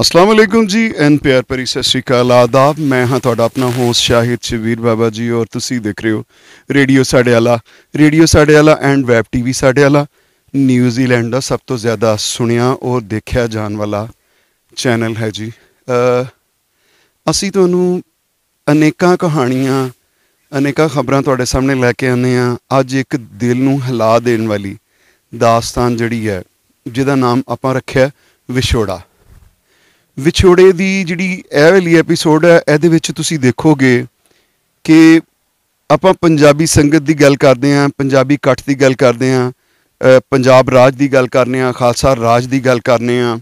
ਅਸਲਾਮ ਅਲੈਕੁਮ ਜੀ ਐਨ ਪਿਆਰ ਭਰੀ ਸਤਿ ਸ਼੍ਰੀ ਅਕਾਲ ਆਦਾਬ ਮੈਂ ਹਾਂ ਤੁਹਾਡਾ ਆਪਣਾ ਹੋਸਟ ਸ਼ਾਹਿਦ ਸ਼ਵੀਰ ਬਾਬਾ ਜੀ ਔਰ ਤੁਸੀਂ ਦੇਖ ਰਹੇ ਹੋ ਰੇਡੀਓ ਸਾਡੇ ਵਾਲਾ ਰੇਡੀਓ ਸਾਡੇ ਵਾਲਾ ਐਂਡ ਵੈਬ ਟੀਵੀ ਸਾਡੇ ਵਾਲਾ ਨਿਊਜ਼ੀਲੈਂਡ ਦਾ ਸਭ ਤੋਂ ਜ਼ਿਆਦਾ ਸੁਣਿਆ ਔਰ ਦੇਖਿਆ ਜਾਣ ਵਾਲਾ ਚੈਨਲ ਹੈ ਜੀ ਅਸੀਂ ਤੁਹਾਨੂੰ ਅਨੇਕਾਂ ਕਹਾਣੀਆਂ ਅਨੇਕਾਂ ਖਬਰਾਂ ਤੁਹਾਡੇ ਸਾਹਮਣੇ ਲੈ ਕੇ ਆਨੇ ਆ ਅੱਜ ਇੱਕ ਦਿਲ ਨੂੰ ਹਿਲਾ ਦੇਣ ਵਾਲੀ ਦਾਸਤਾਨ ਜਿਹੜੀ ਹੈ ਜਿਹਦਾ ਨਾਮ ਆਪਾਂ ਰੱਖਿਆ ਵਿਛੋੜਾ ਵਿਛੋੜੇ ਦੀ ਜਿਹੜੀ ਇਹ ਵਾਲੀ ਐਪੀਸੋਡ ਹੈ ਇਹਦੇ ਵਿੱਚ ਤੁਸੀਂ ਦੇਖੋਗੇ ਕਿ ਆਪਾਂ ਪੰਜਾਬੀ ਸੰਗਤ ਦੀ ਗੱਲ ਕਰਦੇ ਆਂ ਪੰਜਾਬੀ ਇਕੱਠ ਦੀ ਗੱਲ ਕਰਦੇ ਆਂ ਪੰਜਾਬ ਰਾਜ ਦੀ ਗੱਲ ਕਰਨੇ ਆਂ ਖਾਲਸਾ ਰਾਜ ਦੀ ਗੱਲ ਕਰਨੇ ਆਂ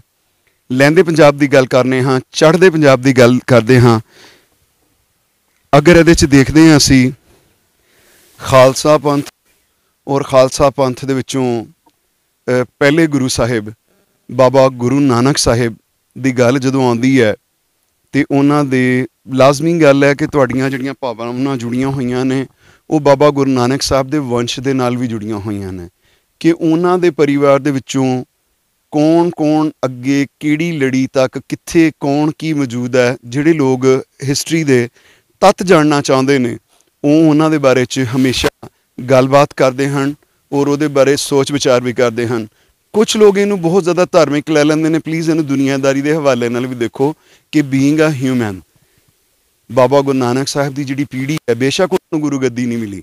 ਲੈਂਦੇ ਪੰਜਾਬ ਦੀ ਗੱਲ ਕਰਨੇ ਹਾਂ ਚੜ੍ਹਦੇ ਪੰਜਾਬ ਦੀ ਗੱਲ ਕਰਦੇ ਹਾਂ ਅਗਰ ਇਹਦੇ 'ਚ ਦੇਖਦੇ ਆਂ ਅਸੀਂ ਖਾਲਸਾ ਪੰਥ ਔਰ ਖਾਲਸਾ ਪੰਥ ਦੇ ਵਿੱਚੋਂ ਪਹਿਲੇ ਗੁਰੂ ਸਾਹਿਬ ਬਾਬਾ ਗੁਰੂ ਨਾਨਕ ਸਾਹਿਬ ਦੀ ਗੱਲ ਜਦੋਂ ਆਉਂਦੀ ਹੈ ਤੇ ਉਹਨਾਂ ਦੇ ਲਾਜ਼ਮੀ ਗੱਲ ਹੈ ਕਿ ਤੁਹਾਡੀਆਂ ਜਿਹੜੀਆਂ ਭਾਵਨਾਵਾਂ ਜੁੜੀਆਂ ਹੋਈਆਂ ਨੇ ਉਹ ਬਾਬਾ ਗੁਰੂ ਨਾਨਕ ਸਾਹਿਬ ਦੇ ਵੰਸ਼ ਦੇ ਨਾਲ ਵੀ ਜੁੜੀਆਂ ਹੋਈਆਂ ਨੇ ਕਿ ਉਹਨਾਂ ਦੇ ਪਰਿਵਾਰ ਦੇ ਵਿੱਚੋਂ ਕੌਣ-ਕੌਣ ਅੱਗੇ ਕਿਹੜੀ ਲੜੀ ਤੱਕ ਕਿੱਥੇ ਕੌਣ ਕੀ ਮੌਜੂਦ ਹੈ ਜਿਹੜੇ ਲੋਕ ਹਿਸਟਰੀ ਦੇ ਤੱਤ ਜਾਣਨਾ ਚਾਹੁੰਦੇ ਨੇ ਉਹ ਉਹਨਾਂ ਦੇ ਬਾਰੇ 'ਚ ਹਮੇਸ਼ਾ ਗੱਲਬਾਤ ਕਰਦੇ ਹਨ ਔਰ ਉਹਦੇ ਬਾਰੇ ਸੋਚ ਵਿਚਾਰ ਵੀ ਕਰਦੇ ਹਨ ਕੁਝ ਲੋਕ ਇਹਨੂੰ ਬਹੁਤ ਜ਼ਿਆਦਾ ਧਾਰਮਿਕ ਲੈ ਲੈਂਦੇ ਨੇ ਪਲੀਜ਼ ਇਹਨੂੰ ਦੁਨੀਆਦਾਰੀ ਦੇ ਹਵਾਲੇ ਨਾਲ ਵੀ ਦੇਖੋ ਕਿ being a human Baba Guru Nanak Sahib ਦੀ ਜਿਹੜੀ ਪੀੜ੍ਹੀ ਹੈ ਬੇਸ਼ੱਕ ਉਹਨੂੰ ਗੁਰੂ ਗੱਦੀ ਨਹੀਂ ਮਿਲੀ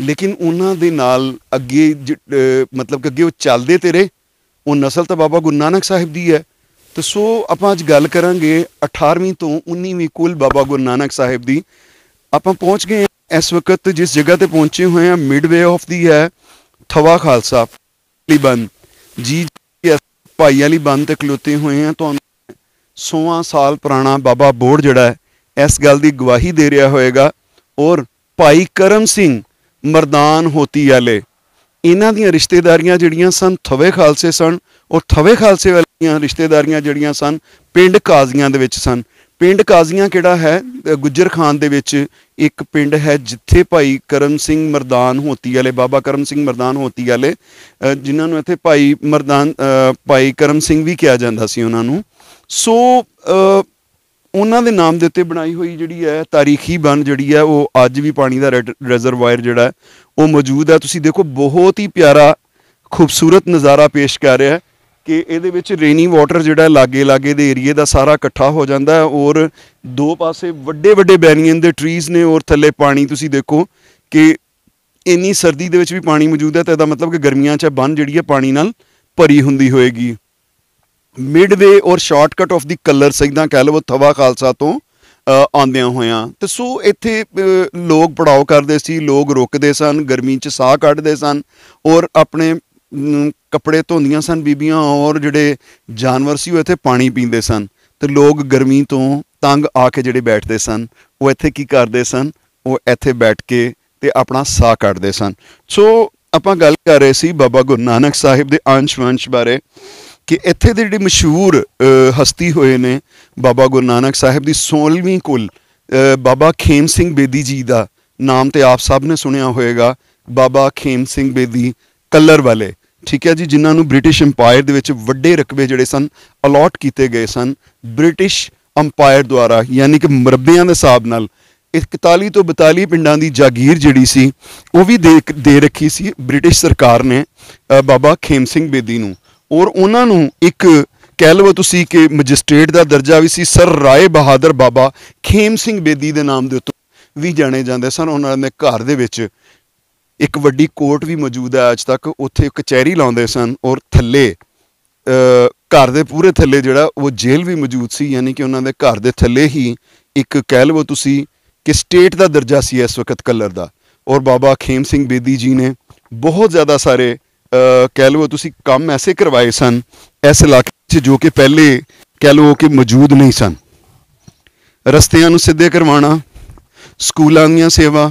ਲੇਕਿਨ ਉਹਨਾਂ ਦੇ ਨਾਲ ਅੱਗੇ ਮਤਲਬ ਕਿ ਅੱਗੇ ਉਹ ਚੱਲਦੇ ਤੇ ਰਹੇ ਉਹ ਨਸਲ ਤਾਂ ਬਾਬਾ ਗੁਰੂ ਨਾਨਕ ਸਾਹਿਬ ਦੀ ਹੈ ਤੇ ਸੋ ਆਪਾਂ ਅੱਜ ਗੱਲ ਕਰਾਂਗੇ 18ਵੀਂ ਤੋਂ 19ਵੀਂ ਕੁਲ ਬਾਬਾ ਗੁਰੂ ਨਾਨਕ ਸਾਹਿਬ ਦੀ ਆਪਾਂ ਪਹੁੰਚ ਗਏ ਇਸ ਵਕਤ ਜਿਸ ਜਗ੍ਹਾ ਤੇ ਪਹੁੰਚੇ ਹੋਏ ਆ ਮਿਡਵੇ ਆਫ ਦੀ ਹੈ ਥਵਾ ਖਾਲਸਾ ਲਿਬਨ ਜੀ ਭਾਈ ਵਾਲੀ ਬੰਦ ਤੇ ਖਲੋਤੇ ਹੋਏ ਆ ਤੁਹਾਨੂੰ 100 ਸਾਲ ਪੁਰਾਣਾ ਬਾਬਾ ਬੋੜ ਜਿਹੜਾ ਹੈ ਇਸ ਗੱਲ ਦੀ ਗਵਾਹੀ ਦੇ ਰਿਹਾ ਹੋਵੇਗਾ ਔਰ ਭਾਈ ਕਰਮ ਸਿੰਘ ਮਰਦਾਨ ਹੋਤੀ ਵਾਲੇ ਇਹਨਾਂ ਦੀਆਂ ਰਿਸ਼ਤੇਦਾਰੀਆਂ ਜਿਹੜੀਆਂ ਸਨ ਥਵੇ ਖਾਲਸੇ ਸਨ ਔਰ ਥਵੇ ਖਾਲਸੇ ਵਾਲੀਆਂ ਰਿਸ਼ਤੇਦਾਰੀਆਂ ਜਿਹੜੀਆਂ ਸਨ ਪਿੰਡ ਕਾਜ਼ੀਆਂ ਦੇ ਵਿੱਚ ਸਨ ਪਿੰਡ ਕਾਜ਼ੀਆਂ ਕਿਹੜਾ ਹੈ ਗੁੱਜਰ ਖਾਨ ਦੇ ਵਿੱਚ ਇੱਕ ਪਿੰਡ ਹੈ ਜਿੱਥੇ ਭਾਈ ਕਰਮ ਸਿੰਘ ਮਰਦਾਨ ਹੋਤੀ ਵਾਲੇ ਬਾਬਾ ਕਰਮ ਸਿੰਘ ਮਰਦਾਨ ਹੋਤੀ ਵਾਲੇ ਜਿਨ੍ਹਾਂ ਨੂੰ ਇੱਥੇ ਭਾਈ ਮਰਦਾਨ ਭਾਈ ਕਰਮ ਸਿੰਘ ਵੀ ਕਿਹਾ ਜਾਂਦਾ ਸੀ ਉਹਨਾਂ ਨੂੰ ਸੋ ਉਹਨਾਂ ਦੇ ਨਾਮ ਦੇ ਉੱਤੇ ਬਣਾਈ ਹੋਈ ਜਿਹੜੀ ਹੈ ਤਾਰੀਖੀ ਬੰਨ ਜਿਹੜੀ ਹੈ ਉਹ ਅੱਜ ਵੀ ਪਾਣੀ ਦਾ ਰਿਜ਼ਰਵਾਇਰ ਜਿਹੜਾ ਉਹ ਮੌਜੂਦ ਹੈ ਤੁਸੀਂ ਦੇਖੋ ਬਹੁਤ ਹੀ ਪਿਆਰਾ ਖੂਬਸੂਰਤ ਨਜ਼ਾਰਾ ਪੇਸ਼ ਕਰ ਰਿਹਾ ਹੈ ਕਿ ਇਹਦੇ ਵਿੱਚ ਰੇਨੀ ਵਾਟਰ ਜਿਹੜਾ ਲਾਗੇ ਲਾਗੇ ਦੇ ਏਰੀਏ ਦਾ ਸਾਰਾ ਇਕੱਠਾ ਹੋ ਜਾਂਦਾ ਹੈ ਔਰ ਦੋ ਪਾਸੇ ਵੱਡੇ ਵੱਡੇ ਬੈਨੀਅਨ ਦੇ ਟਰੀਜ਼ ਨੇ ਔਰ ਥੱਲੇ ਪਾਣੀ ਤੁਸੀਂ ਦੇਖੋ ਕਿ ਇੰਨੀ ਸਰਦੀ ਦੇ ਵਿੱਚ ਵੀ ਪਾਣੀ ਮੌਜੂਦ ਹੈ ਤਾਂ ਇਹਦਾ ਮਤਲਬ ਕਿ ਗਰਮੀਆਂ 'ਚ ਬੰਨ ਜਿਹੜੀ ਹੈ ਪਾਣੀ ਨਾਲ ਭਰੀ ਹੁੰਦੀ ਹੋਏਗੀ ਮਿਡਵੇ ਔਰ ਸ਼ਾਰਟਕਟ ਆਫ ਦੀ ਕਲਰ ਸਿੱਧਾ ਕਹਿ ਲਵੋ ਥਵਾ ਖਾਲਸਾ ਤੋਂ ਆਉਂਦਿਆਂ ਹੋਇਆਂ ਤੇ ਸੋ ਇੱਥੇ ਲੋਕ ਪੜਾਓ ਕਰਦੇ ਸੀ ਲੋਕ ਰੁਕਦੇ ਸਨ ਗਰਮੀ 'ਚ ਸਾਹ ਕੱਢਦੇ ਸਨ ਔਰ ਆਪਣੇ ਕੱਪੜੇ ਧੋਂਦੀਆਂ ਸਨ ਬੀਬੀਆਂ ਔਰ ਜਿਹੜੇ ਜਾਨਵਰ ਸੀ ਉਹ ਇੱਥੇ ਪਾਣੀ ਪੀਂਦੇ ਸਨ ਤੇ ਲੋਕ ਗਰਮੀ ਤੋਂ ਤੰਗ ਆ ਕੇ ਜਿਹੜੇ ਬੈਠਦੇ ਸਨ ਉਹ ਇੱਥੇ ਕੀ ਕਰਦੇ ਸਨ ਉਹ ਇੱਥੇ ਬੈਠ ਕੇ ਤੇ ਆਪਣਾ ਸਾਹ ਕੱਢਦੇ ਸਨ ਸੋ ਆਪਾਂ ਗੱਲ ਕਰ ਰਹੇ ਸੀ ਬਾਬਾ ਗੁਰੂ ਨਾਨਕ ਸਾਹਿਬ ਦੇ ਅੰਸ਼-ਵੰਸ਼ ਬਾਰੇ ਕਿ ਇੱਥੇ ਦੇ ਜਿਹੜੇ ਮਸ਼ਹੂਰ ਹਸਤੀ ਹੋਏ ਨੇ ਬਾਬਾ ਗੁਰੂ ਨਾਨਕ ਸਾਹਿਬ ਦੀ 16ਵੀਂ ਕੁਲ ਬਾਬਾ ਖੇਮ ਸਿੰਘ ਬੇਦੀ ਜੀ ਦਾ ਨਾਮ ਤੇ ਆਪ ਸਭ ਨੇ ਸੁਣਿਆ ਹੋਵੇਗਾ ਬਾਬਾ ਖੇਮ ਸਿੰਘ ਬੇਦੀ ਕੱਲਰ ਵਾਲੇ ਠੀਕ ਹੈ ਜੀ ਜਿਨ੍ਹਾਂ ਨੂੰ ਬ੍ਰਿਟਿਸ਼ ਐਮਪਾਇਰ ਦੇ ਵਿੱਚ ਵੱਡੇ ਰਕਬੇ ਜਿਹੜੇ ਸਨ ਅਲੋਟ ਕੀਤੇ ਗਏ ਸਨ ਬ੍ਰਿਟਿਸ਼ ਐਮਪਾਇਰ ਦੁਆਰਾ ਯਾਨੀ ਕਿ ਮਰਬਿਆਂ ਦੇ ਹਿਸਾਬ ਨਾਲ 41 ਤੋਂ 42 ਪਿੰਡਾਂ ਦੀ ਜਾਗੀਰ ਜਿਹੜੀ ਸੀ ਉਹ ਵੀ ਦੇ ਦੇ ਰੱਖੀ ਸੀ ਬ੍ਰਿਟਿਸ਼ ਸਰਕਾਰ ਨੇ ਬਾਬਾ ਖੇਮ ਸਿੰਘ ਬੇਦੀ ਨੂੰ ਔਰ ਉਹਨਾਂ ਨੂੰ ਇੱਕ ਕਹਿ ਲਵੋ ਤੁਸੀਂ ਕਿ ਮੈਜਿਸਟ੍ਰੇਟ ਦਾ ਦਰਜਾ ਵੀ ਸੀ ਸਰ ਰਾਏ ਬਹਾਦਰ ਬਾਬਾ ਖੇਮ ਸਿੰਘ ਬੇਦੀ ਦੇ ਨਾਮ ਦੇ ਉੱਤੇ ਵੀ ਜਾਣੇ ਜਾਂਦੇ ਸਨ ਉਹਨਾਂ ਦੇ ਘਰ ਦੇ ਵਿੱਚ ਇੱਕ ਵੱਡੀ ਕੋਰਟ ਵੀ ਮੌਜੂਦ ਹੈ ਅੱਜ ਤੱਕ ਉੱਥੇ ਕਚਹਿਰੀ ਲਾਉਂਦੇ ਸਨ ਔਰ ਥੱਲੇ ਘਰ ਦੇ ਪੂਰੇ ਥੱਲੇ ਜਿਹੜਾ ਉਹ ਜੇਲ੍ਹ ਵੀ ਮੌਜੂਦ ਸੀ ਯਾਨੀ ਕਿ ਉਹਨਾਂ ਦੇ ਘਰ ਦੇ ਥੱਲੇ ਹੀ ਇੱਕ ਕਹਿ ਲਵੋ ਤੁਸੀਂ ਕਿ ਸਟੇਟ ਦਾ ਦਰਜਾ ਸੀ ਇਸ ਵਕਤ ਕਲਰ ਦਾ ਔਰ ਬਾਬਾ ਖੇਮ ਸਿੰਘ ਬੇਦੀ ਜੀ ਨੇ ਬਹੁਤ ਜ਼ਿਆਦਾ ਸਾਰੇ ਕਹਿ ਲਵੋ ਤੁਸੀਂ ਕੰਮ ਐਸੇ ਕਰਵਾਏ ਸਨ ਇਸ ਇਲਾਕੇ 'ਚ ਜੋ ਕਿ ਪਹਿਲੇ ਕਹਿ ਲਵੋ ਕਿ ਮੌਜੂਦ ਨਹੀਂ ਸਨ ਰਸਤਿਆਂ ਨੂੰ ਸਿੱਧੇ ਕਰਵਾਉਣਾ ਸਕੂਲਾਂ ਦੀਆਂ ਸੇਵਾ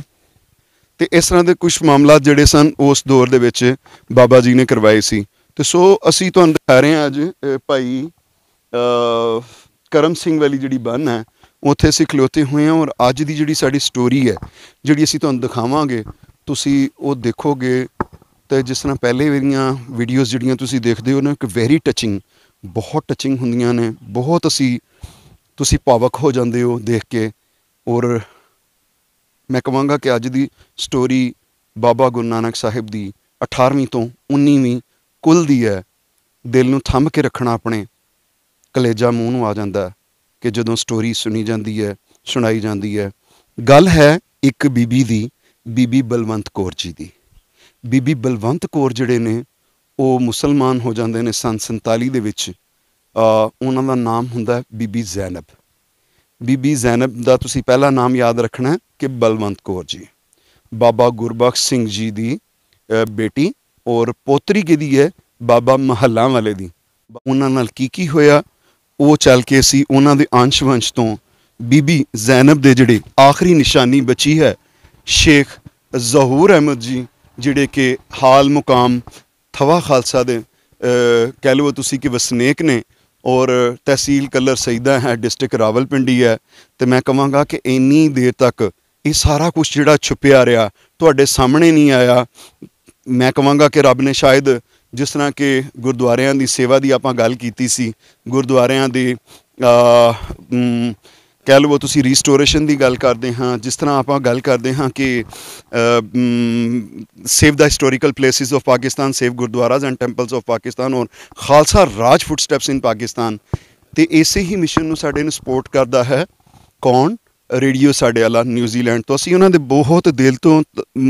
ਤੇ ਇਸ ਤਰ੍ਹਾਂ ਦੇ ਕੁਝ ਮਾਮਲੇ ਜਿਹੜੇ ਸਨ ਉਸ ਦੌਰ ਦੇ ਵਿੱਚ ਬਾਬਾ ਜੀ ਨੇ ਕਰਵਾਏ ਸੀ ਤੇ ਸੋ ਅਸੀਂ ਤੁਹਾਨੂੰ ਦਿਖਾ ਰਹੇ ਹਾਂ ਅੱਜ ਭਾਈ ਕਰਮ ਸਿੰਘ ਵਾਲੀ ਜਿਹੜੀ ਬੰਨ ਹੈ ਉੱਥੇ ਅਸੀਂ ਖਲੋਤੇ ਹੋਏ ਹਾਂ ਔਰ ਅੱਜ ਦੀ ਜਿਹੜੀ ਸਾਡੀ ਸਟੋਰੀ ਹੈ ਜਿਹੜੀ ਅਸੀਂ ਤੁਹਾਨੂੰ ਦਿਖਾਵਾਂਗੇ ਤੁਸੀਂ ਉਹ ਦੇਖੋਗੇ ਤੇ ਜਿਸ ਤਰ੍ਹਾਂ ਪਹਿਲੇ ਵਾਰੀਆਂ ਵੀਡੀਓਜ਼ ਜਿਹੜੀਆਂ ਤੁਸੀਂ ਦੇਖਦੇ ਹੋ ਨਾ ਇੱਕ ਵੈਰੀ ਟੱਚਿੰਗ ਬਹੁਤ ਟੱਚਿੰਗ ਹੁੰਦੀਆਂ ਨੇ ਬਹੁਤ ਅਸੀਂ ਤੁਸੀਂ ਭਾਵਕ ਹੋ ਜਾਂਦੇ ਹੋ ਦੇਖ ਕੇ ਔਰ ਮੈਂ ਕਹਾਂਗਾ ਕਿ ਅੱਜ ਦੀ ਸਟੋਰੀ ਬਾਬਾ ਗੁਰੂ ਨਾਨਕ ਸਾਹਿਬ ਦੀ 18ਵੀਂ ਤੋਂ 19ਵੀਂ ਕੁੱਲ ਦੀ ਹੈ ਦਿਲ ਨੂੰ ਥੰਮ ਕੇ ਰੱਖਣਾ ਆਪਣੇ ਕਲੇਜਾ ਮੂੰਹ ਨੂੰ ਆ ਜਾਂਦਾ ਕਿ ਜਦੋਂ ਸਟੋਰੀ ਸੁਣੀ ਜਾਂਦੀ ਹੈ ਸੁਣਾਈ ਜਾਂਦੀ ਹੈ ਗੱਲ ਹੈ ਇੱਕ ਬੀਬੀ ਦੀ ਬੀਬੀ ਬਲਵੰਤ ਕੌਰ ਜੀ ਦੀ ਬੀਬੀ ਬਲਵੰਤ ਕੌਰ ਜਿਹੜੇ ਨੇ ਉਹ ਮੁਸਲਮਾਨ ਹੋ ਜਾਂਦੇ ਨੇ ਸਨ 47 ਦੇ ਵਿੱਚ ਉਹਨਾਂ ਦਾ ਨਾਮ ਹੁੰਦਾ ਬੀਬੀ ਜ਼ੈਨਬ ਬੀਬੀ ਜ਼ੈਨਬ ਦਾ ਤੁਸੀਂ ਪਹਿਲਾ ਨਾਮ ਯਾਦ ਰੱਖਣਾ ਕਿ ਬਲਵੰਤ ਕੌਰ ਜੀ ਬਾਬਾ ਗੁਰਬਖਸ਼ ਸਿੰਘ ਜੀ ਦੀ ਬੇਟੀ ਔਰ ਪੋਤਰੀ ਕਿਹਦੀ ਹੈ ਬਾਬਾ ਮਹੱਲਾ ਵਾਲੇ ਦੀ ਉਹਨਾਂ ਨਾਲ ਕੀ ਕੀ ਹੋਇਆ ਉਹ ਚੱਲ ਕੇ ਸੀ ਉਹਨਾਂ ਦੇ ਅੰਸ਼ ਵੰਸ਼ ਤੋਂ ਬੀਬੀ ਜ਼ੈਨਬ ਦੇ ਜਿਹੜੇ ਆਖਰੀ ਨਿਸ਼ਾਨੀ ਬਚੀ ਹੈ ਸ਼ੇਖ ਜ਼ਹੂਰ ਅਹਿਮਦ ਜੀ ਜਿਹੜੇ ਕਿ ਹਾਲ ਮੁਕਾਮ ਥਵਾ ਖਾਲਸਾ ਦੇ ਕਹਿ ਲਓ ਤੁਸੀਂ ਕਿ ਵਸਨੇਕ ਨੇ ਔਰ ਤਹਿਸੀਲ ਕਲਰ ਸਈਦਾ ਹੈ ਡਿਸਟ੍ਰਿਕਟ ਰਾਵਲਪਿੰਡੀ ਹੈ ਤੇ ਮੈਂ ਕਹਾਂਗਾ ਕਿ ਇੰਨੀ ਦੇਰ ਤੱਕ ਇਹ ਸਾਰਾ ਕੁਝ ਜਿਹੜਾ ਛੁਪਿਆ ਰਿਹਾ ਤੁਹਾਡੇ ਸਾਹਮਣੇ ਨਹੀਂ ਆਇਆ ਮੈਂ ਕਹਾਂਗਾ ਕਿ ਰੱਬ ਨੇ ਸ਼ਾਇਦ ਜਿਸ ਤਰ੍ਹਾਂ ਕਿ ਗੁਰਦੁਆਰਿਆਂ ਦੀ ਸੇਵਾ ਦੀ ਆਪਾਂ ਗੱਲ ਕੀਤੀ ਸੀ ਗੁਰਦੁਆਰਿਆਂ ਦੇ ਕਹਿ ਲਵੋ ਤੁਸੀਂ ਰੀਸਟੋਰੇਸ਼ਨ ਦੀ ਗੱਲ ਕਰਦੇ ਹਾਂ ਜਿਸ ਤਰ੍ਹਾਂ ਆਪਾਂ ਗੱਲ ਕਰਦੇ ਹਾਂ ਕਿ ਸੇਵ ਦਾ historical places of Pakistan save gurdwaras and temples of Pakistan ਔਰ ਖਾਲਸਾ ਰਾਜ ਫੁੱਟਸਟੈਪਸ ਇਨ ਪਾਕਿਸਤਾਨ ਤੇ ਇਸੇ ਹੀ ਮਿਸ਼ਨ ਨੂੰ ਸਾਡੇ ਨੂੰ ਸਪੋਰਟ ਕਰਦਾ ਹੈ ਕੌਣ ਰੇਡੀਓ ਸਾਡੇ ਵਾਲਾ ਨਿਊਜ਼ੀਲੈਂਡ ਤੋਂ ਅਸੀਂ ਉਹਨਾਂ ਦੇ ਬਹੁਤ ਦਿਲ ਤੋਂ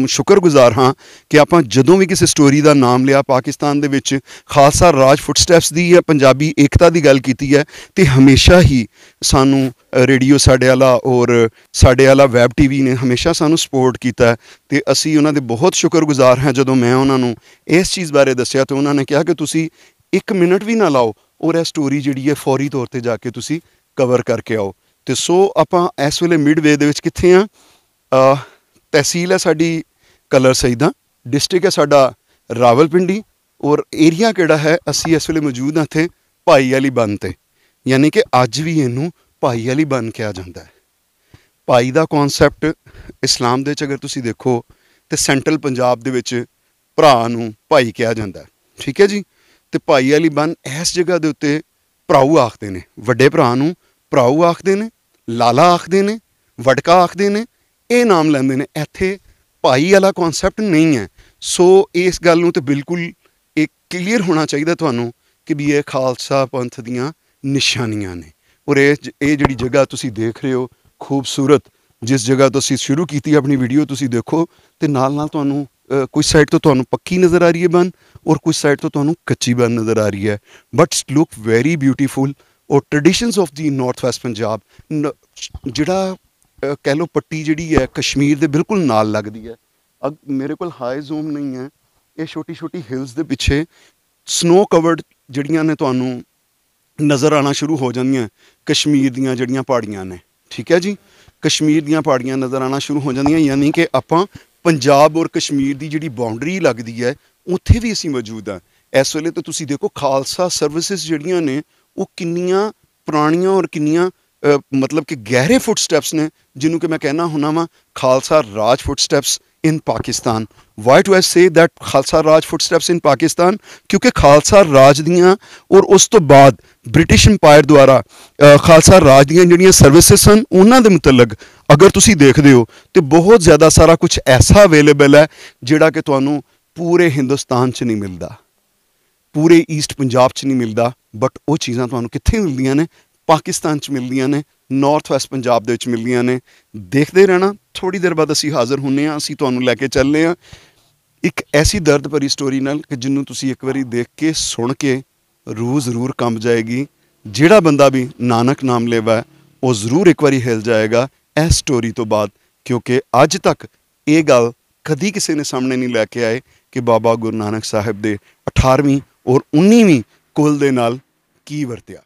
ਸ਼ੁਕਰਗੁਜ਼ਾਰ ਹਾਂ ਕਿ ਆਪਾਂ ਜਦੋਂ ਵੀ ਕਿਸੇ ਸਟੋਰੀ ਦਾ ਨਾਮ ਲਿਆ ਪਾਕਿਸਤਾਨ ਦੇ ਵਿੱਚ ਖਾਲਸਾ ਰਾਜ ਫੁੱਟਸਟੈਪਸ ਦੀ ਜਾਂ ਪੰਜਾਬੀ ਏਕਤਾ ਦੀ ਗੱਲ ਕੀਤੀ ਹੈ ਤੇ ਹਮੇਸ਼ਾ ਹੀ ਸਾਨੂੰ ਰੇਡੀਓ ਸਾਡੇ ਵਾਲਾ ਔਰ ਸਾਡੇ ਵਾਲਾ ਵੈਬ ਟੀਵੀ ਨੇ ਹਮੇਸ਼ਾ ਸਾਨੂੰ ਸਪੋਰਟ ਕੀਤਾ ਤੇ ਅਸੀਂ ਉਹਨਾਂ ਦੇ ਬਹੁਤ ਸ਼ੁਕਰਗੁਜ਼ਾਰ ਹਾਂ ਜਦੋਂ ਮੈਂ ਉਹਨਾਂ ਨੂੰ ਇਸ ਚੀਜ਼ ਬਾਰੇ ਦੱਸਿਆ ਤਾਂ ਉਹਨਾਂ ਨੇ ਕਿਹਾ ਕਿ ਤੁਸੀਂ 1 ਮਿੰਟ ਵੀ ਨਾ ਲਾਓ ਔਰ ਇਹ ਸਟੋਰੀ ਜਿਹੜੀ ਹੈ ਫੌਰੀ ਤੌਰ ਤੇ ਜਾ ਕੇ ਤੁਸੀਂ ਕਵਰ ਕਰਕੇ ਆਓ ਤੇ ਸੋ ਆਪਾਂ ਇਸ ਵੇਲੇ ਮਿਡਵੇ ਦੇ ਵਿੱਚ ਕਿੱਥੇ ਆ ਤਹਿਸੀਲ ਹੈ ਸਾਡੀ ਕਲਰ ਸਈਦਾ ਡਿਸਟ੍ਰਿਕਟ ਹੈ ਸਾਡਾ ਰਾਵਲਪਿੰਡੀ ਔਰ ਏਰੀਆ ਕਿਹੜਾ ਹੈ ਅਸੀਂ ਇਸ ਵੇਲੇ ਮੌਜੂਦ ਹਾਂ ਇੱਥੇ ਭਾਈ ਵਾਲੀ ਬੰਨ ਤੇ ਯਾਨੀ ਕਿ ਅੱਜ ਵੀ ਇਹਨੂੰ ਭਾਈ ਵਾਲੀ ਬੰਨ ਕਿਹਾ ਜਾਂਦਾ ਹੈ ਭਾਈ ਦਾ ਕਨਸੈਪਟ ਇਸਲਾਮ ਦੇ ਵਿੱਚ ਅਗਰ ਤੁਸੀਂ ਦੇਖੋ ਤੇ ਸੈਂਟਰਲ ਪੰਜਾਬ ਦੇ ਵਿੱਚ ਭਰਾ ਨੂੰ ਭਾਈ ਕਿਹਾ ਜਾਂਦਾ ਠੀਕ ਹੈ ਜੀ ਤੇ ਭਾਈ ਵਾਲੀ ਬੰਨ ਇਸ ਜਗ੍ਹਾ ਦੇ ਉੱਤੇ ਭਰਾਉ ਆਖਦੇ ਨੇ ਵੱਡੇ ਭਰਾ ਨੂੰ ਭਰਾਉ ਆਖਦੇ ਨੇ ਲਾਲਾ ਆਖਦੇ ਨੇ ਵਟਕਾ ਆਖਦੇ ਨੇ ਇਹ ਨਾਮ ਲੈਂਦੇ ਨੇ ਇੱਥੇ ਭਾਈ ਵਾਲਾ ਕਨਸੈਪਟ ਨਹੀਂ ਹੈ ਸੋ ਇਸ ਗੱਲ ਨੂੰ ਤੇ ਬਿਲਕੁਲ ਇੱਕ ਕਲੀਅਰ ਹੋਣਾ ਚਾਹੀਦਾ ਤੁਹਾਨੂੰ ਕਿ ਵੀ ਇਹ ਖਾਲਸਾ ਪੰਥ ਦੀਆਂ ਨਿਸ਼ਾਨੀਆਂ ਨੇ ਔਰ ਇਹ ਇਹ ਜਿਹੜੀ ਜਗ੍ਹਾ ਤੁਸੀਂ ਦੇਖ ਰਹੇ ਹੋ ਖੂਬਸੂਰਤ ਜਿਸ ਜਗ੍ਹਾ ਤੋਂ ਅਸੀਂ ਸ਼ੁਰੂ ਕੀਤੀ ਆਪਣੀ ਵੀਡੀਓ ਤੁਸੀਂ ਦੇਖੋ ਤੇ ਨਾਲ ਨਾਲ ਤੁਹਾਨੂੰ ਕੁਝ ਸਾਈਡ ਤੋਂ ਤੁਹਾਨੂੰ ਪੱਕੀ ਨਜ਼ਰ ਆ ਰਹੀ ਹੈ ਬੰਨ ਔਰ ਕੁਝ ਸਾਈਡ ਤੋਂ ਤੁਹਾਨੂੰ ਕੱਚੀ ਬੰਨ ਨਜ਼ਰ ਆ ਰਹੀ ਹੈ ਬਟ ਲੁੱਕ ਵੈਰੀ ਬਿਊਟੀਫੁਲ ਔਰ traditions of the north west Punjab ਜਿਹੜਾ ਕਹਿ ਲੋ ਪੱਟੀ ਜਿਹੜੀ ਹੈ ਕਸ਼ਮੀਰ ਦੇ ਬਿਲਕੁਲ ਨਾਲ ਲੱਗਦੀ ਹੈ ਮੇਰੇ ਕੋਲ ਹਾਈ ਜ਼ੂਮ ਨਹੀਂ ਹੈ ਇਹ ਛੋਟੀ ਛੋਟੀ ਹਿਲਸ ਦੇ ਪਿੱਛੇ ਸਨੋ ਕਵਰਡ ਜਿਹੜੀਆਂ ਨੇ ਤੁਹਾਨੂੰ ਨਜ਼ਰ ਆਣਾ ਸ਼ੁਰੂ ਹੋ ਜਾਂਦੀਆਂ ਕਸ਼ਮੀਰ ਦੀਆਂ ਜਿਹੜੀਆਂ ਪਹਾੜੀਆਂ ਨੇ ਠੀਕ ਹੈ ਜੀ ਕਸ਼ਮੀਰ ਦੀਆਂ ਪਹਾੜੀਆਂ ਨਜ਼ਰ ਆਣਾ ਸ਼ੁਰੂ ਹੋ ਜਾਂਦੀਆਂ ਯਾਨੀ ਕਿ ਆਪਾਂ ਪੰਜਾਬ ਔਰ ਕਸ਼ਮੀਰ ਦੀ ਜਿਹੜੀ ਬਾਉਂਡਰੀ ਲੱਗਦੀ ਹੈ ਉੱਥੇ ਵੀ ਅਸੀਂ ਮੌਜੂਦ ਆ ਇਸ ਵੇਲੇ ਤਾਂ ਤੁਸੀਂ ਦੇਖੋ ਖਾਲਸਾ ਸਰਵਿਸਿਜ਼ ਜਿਹੜੀਆਂ ਨੇ ਉਹ ਕਿੰਨੀਆਂ ਪੁਰਾਣੀਆਂ ਔਰ ਕਿੰਨੀਆਂ ਮਤਲਬ ਕਿ ਗਹਿਰੇ ਫੁੱਟਸਟੈਪਸ ਨੇ ਜਿਹਨੂੰ ਕਿ ਮੈਂ ਕਹਿਣਾ ਹੁੰਨਾ ਵਾਂ Khalsa Raj footsteps in Pakistan why do I say that Khalsa Raj footsteps in Pakistan ਕਿਉਂਕਿ ਖਾਲਸਾ ਰਾਜ ਦੀਆਂ ਔਰ ਉਸ ਤੋਂ ਬਾਅਦ ਬ੍ਰਿਟਿਸ਼ ਐਮਪਾਇਰ ਦੁਆਰਾ ਖਾਲਸਾ ਰਾਜ ਦੀਆਂ ਜਿਹੜੀਆਂ ਸਰਵਿਸਿਸ ਹਨ ਉਹਨਾਂ ਦੇ ਮੁਤਲਕ ਅਗਰ ਤੁਸੀਂ ਦੇਖਦੇ ਹੋ ਤੇ ਬਹੁਤ ਜ਼ਿਆਦਾ ਸਾਰਾ ਕੁਝ ਐਸਾ ਅਵੇਲੇਬਲ ਹੈ ਜਿਹੜਾ ਕਿ ਤੁਹਾਨੂੰ ਪੂਰੇ ਹਿੰਦੁਸਤਾਨ 'ਚ ਨਹੀਂ ਮਿਲਦਾ ਪੂਰੇ ਈਸਟ ਪੰਜਾਬ 'ਚ ਨਹੀਂ ਮਿਲਦਾ ਬਟ ਉਹ ਚੀਜ਼ਾਂ ਤੁਹਾਨੂੰ ਕਿੱਥੇ ਮਿਲਦੀਆਂ ਨੇ ਪਾਕਿਸਤਾਨ 'ਚ ਮਿਲਦੀਆਂ ਨੇ ਨਾਰਥ ਵੈਸਟ ਪੰਜਾਬ ਦੇ ਵਿੱਚ ਮਿਲਦੀਆਂ ਨੇ ਦੇਖਦੇ ਰਹਿਣਾ ਥੋੜੀ ਦੇਰ ਬਾਅਦ ਅਸੀਂ ਹਾਜ਼ਰ ਹੁੰਨੇ ਆ ਅਸੀਂ ਤੁਹਾਨੂੰ ਲੈ ਕੇ ਚੱਲਨੇ ਆ ਇੱਕ ਐਸੀ ਦਰਦ ਭਰੀ ਸਟੋਰੀ ਨਾਲ ਕਿ ਜਿੰਨੂੰ ਤੁਸੀਂ ਇੱਕ ਵਾਰੀ ਦੇਖ ਕੇ ਸੁਣ ਕੇ ਰੂਹ ਜ਼ਰੂਰ ਕੰਬ ਜਾਏਗੀ ਜਿਹੜਾ ਬੰਦਾ ਵੀ ਨਾਨਕ ਨਾਮ ਲੈਵਾ ਉਹ ਜ਼ਰੂਰ ਇੱਕ ਵਾਰੀ ਹਿਲ ਜਾਏਗਾ ਇਸ ਸਟੋਰੀ ਤੋਂ ਬਾਅਦ ਕਿਉਂਕਿ ਅੱਜ ਤੱਕ ਇਹ ਗੱਲ ਕਦੀ ਕਿਸੇ ਨੇ ਸਾਹਮਣੇ ਨਹੀਂ ਲੈ ਕੇ ਆਏ ਕਿ ਬਾਬਾ ਗੁਰੂ ਨਾਨਕ ਸਾਹਿਬ ਦੇ 18ਵੀਂ ਔਰ 19ਵੀਂ ਕੁਲ ਦੇ ਨਾਲ ਕੀ ਵਰਤਿਆ